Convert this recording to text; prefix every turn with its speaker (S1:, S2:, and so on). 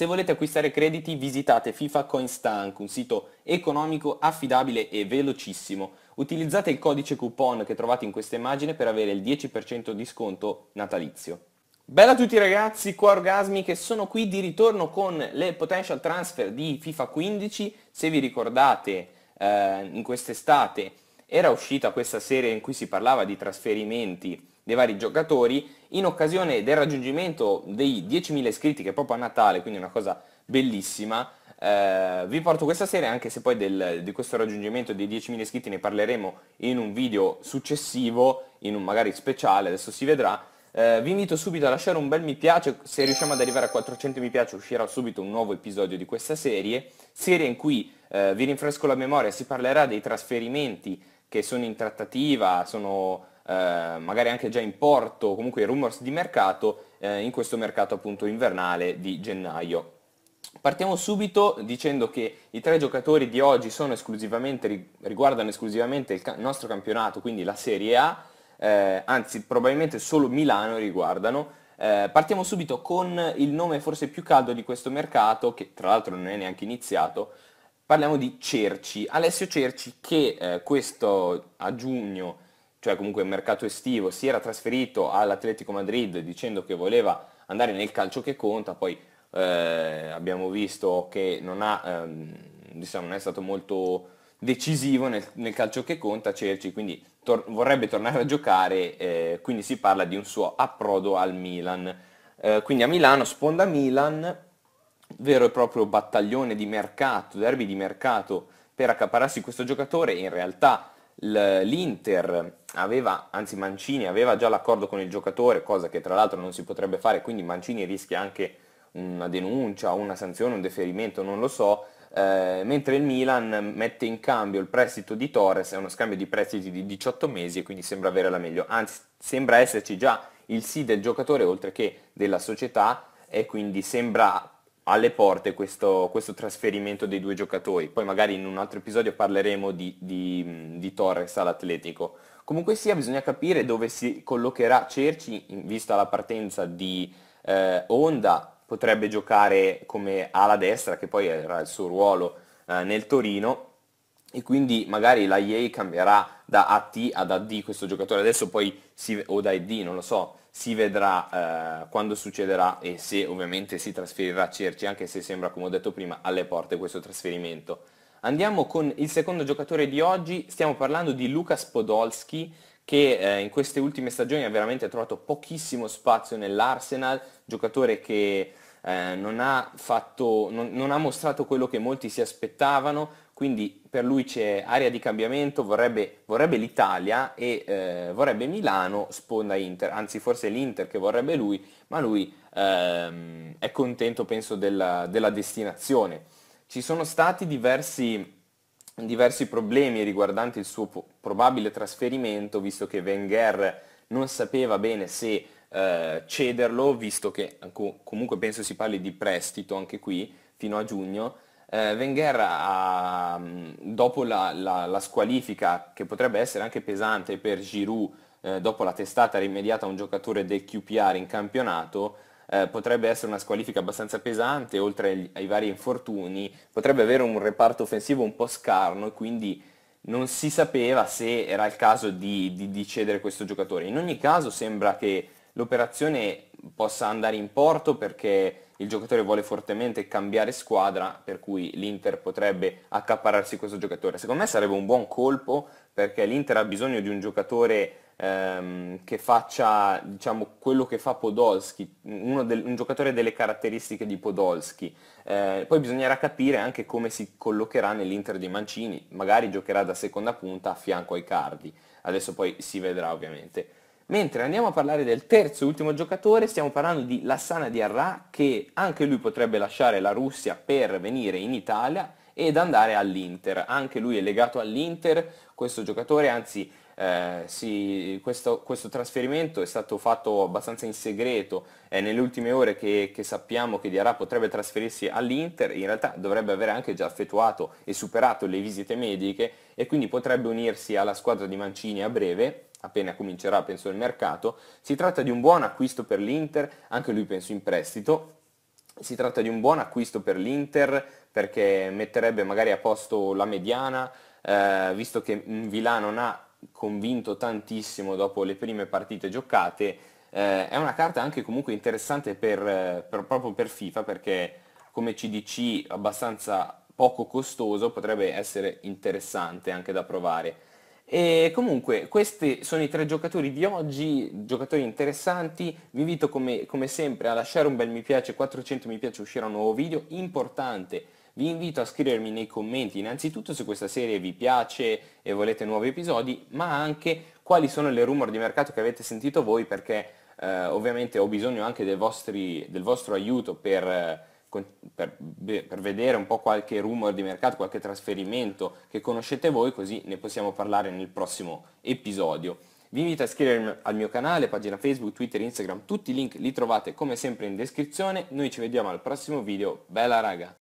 S1: Se volete acquistare crediti visitate FIFA CoinStank, un sito economico, affidabile e velocissimo. Utilizzate il codice coupon che trovate in questa immagine per avere il 10% di sconto natalizio. Bella a tutti ragazzi, qua Orgasmi che sono qui di ritorno con le potential transfer di FIFA 15. Se vi ricordate eh, in quest'estate era uscita questa serie in cui si parlava di trasferimenti dei vari giocatori in occasione del raggiungimento dei 10.000 iscritti che è proprio a Natale, quindi una cosa bellissima. Eh, vi porto questa serie anche se poi del, di questo raggiungimento dei 10.000 iscritti ne parleremo in un video successivo, in un magari speciale, adesso si vedrà. Eh, vi invito subito a lasciare un bel mi piace, se riusciamo ad arrivare a 400 mi piace uscirà subito un nuovo episodio di questa serie, serie in cui eh, vi rinfresco la memoria, si parlerà dei trasferimenti che sono in trattativa, sono eh, magari anche già in porto, comunque i rumors di mercato eh, in questo mercato appunto invernale di gennaio. Partiamo subito dicendo che i tre giocatori di oggi esclusivamente, riguardano esclusivamente il, nostro campionato, quindi la Serie A, eh, anzi probabilmente solo Milano riguardano. Eh, partiamo subito con il nome forse più caldo di questo mercato, che tra l'altro non è neanche iniziato. Parliamo di Cerci, Alessio Cerci che eh, questo a giugno cioè comunque il mercato estivo, si era trasferito all'Atletico Madrid dicendo che voleva andare nel calcio che conta, poi eh, abbiamo visto che non, ha, ehm, diciamo, non è stato molto decisivo nel, nel calcio che conta Cerci, quindi tor- vorrebbe tornare a giocare, eh, quindi si parla di un suo approdo al Milan. Eh, quindi a Milano, sponda Milan, vero e proprio battaglione di mercato, derby di mercato per accapararsi questo giocatore, in realtà l'Inter aveva, anzi Mancini aveva già l'accordo con il giocatore, cosa che tra l'altro non si potrebbe fare, quindi Mancini rischia anche una denuncia, una sanzione, un deferimento, non lo so, eh, mentre il Milan mette in cambio il prestito di Torres, è uno scambio di prestiti di 18 mesi e quindi sembra avere la meglio, anzi sembra esserci già il sì del giocatore oltre che della società e quindi sembra alle porte questo, questo, trasferimento dei due giocatori. Poi magari in un altro episodio parleremo di, di, di Torres all'Atletico. Comunque sia, bisogna capire dove si collocherà Cerci, in, vista la partenza di eh, Honda, potrebbe giocare come ala destra, che poi era il suo ruolo eh, nel Torino, e quindi magari la EA cambierà da AT ad AD questo giocatore adesso poi si, o da AD non lo so si vedrà eh, quando succederà e se ovviamente si trasferirà a Cerci anche se sembra come ho detto prima alle porte questo trasferimento andiamo con il secondo giocatore di oggi stiamo parlando di Lukas Podolski che eh, in queste ultime stagioni ha veramente trovato pochissimo spazio nell'Arsenal giocatore che eh, non, ha fatto, non, non ha mostrato quello che molti si aspettavano quindi per lui c'è area di cambiamento, vorrebbe, vorrebbe l'Italia e eh, vorrebbe Milano sponda Inter, anzi forse l'Inter che vorrebbe lui, ma lui ehm, è contento penso della, della, destinazione. Ci sono stati diversi, diversi problemi riguardanti il suo probabile trasferimento, visto che Wenger non sapeva bene se eh, cederlo, visto che comunque penso si parli di prestito anche qui, fino a giugno, eh, Wenger ha, dopo la, la, la, squalifica che potrebbe essere anche pesante per Giroud eh, dopo la testata rimediata a un giocatore del QPR in campionato eh, potrebbe essere una squalifica abbastanza pesante oltre agli, ai vari infortuni potrebbe avere un reparto offensivo un po' scarno e quindi non si sapeva se era il caso di, di, di cedere questo giocatore in ogni caso sembra che l'operazione possa andare in porto perché il giocatore vuole fortemente cambiare squadra, per cui l'Inter potrebbe accaparrarsi questo giocatore. Secondo me sarebbe un buon colpo perché l'Inter ha bisogno di un giocatore ehm, che faccia diciamo, quello che fa Podolski, del, un giocatore delle caratteristiche di Podolski. Eh, poi bisognerà capire anche come si collocherà nell'Inter di Mancini, magari giocherà da seconda punta a fianco ai Cardi. Adesso poi si vedrà ovviamente. Mentre andiamo a parlare del terzo e ultimo giocatore, stiamo parlando di Lassana Diarra che anche lui potrebbe lasciare la Russia per venire in Italia ed andare all'Inter. Anche lui è legato all'Inter, questo giocatore, anzi eh, sì, questo, questo, trasferimento è stato fatto abbastanza in segreto, è nelle ultime ore che, che sappiamo che Diarra potrebbe trasferirsi all'Inter, in realtà dovrebbe aver anche già effettuato e superato le visite mediche e quindi potrebbe unirsi alla squadra di Mancini a breve appena comincerà penso il mercato, si tratta di un buon acquisto per l'Inter, anche lui penso in prestito, si tratta di un buon acquisto per l'Inter perché metterebbe magari a posto la mediana, eh, visto che Vila non ha convinto tantissimo dopo le prime partite giocate, eh, è una carta anche comunque interessante per, per, proprio per FIFA perché come CDC abbastanza poco costoso potrebbe essere interessante anche da provare. E comunque, questi sono i tre giocatori di oggi, giocatori interessanti, vi invito come, come sempre a lasciare un bel mi piace, 400 mi piace uscirà un nuovo video, importante, vi invito a scrivermi nei commenti innanzitutto se questa serie vi piace e volete nuovi episodi, ma anche quali sono le rumor di mercato che avete sentito voi perché eh, ovviamente ho bisogno anche vostri, del vostro aiuto per... Eh, per, per, vedere un po' qualche rumor di mercato, qualche trasferimento che conoscete voi, così ne possiamo parlare nel prossimo episodio. Vi invito a iscrivervi al mio canale, pagina Facebook, Twitter, Instagram, tutti i link li trovate come sempre in descrizione. Noi ci vediamo al prossimo video, bella raga!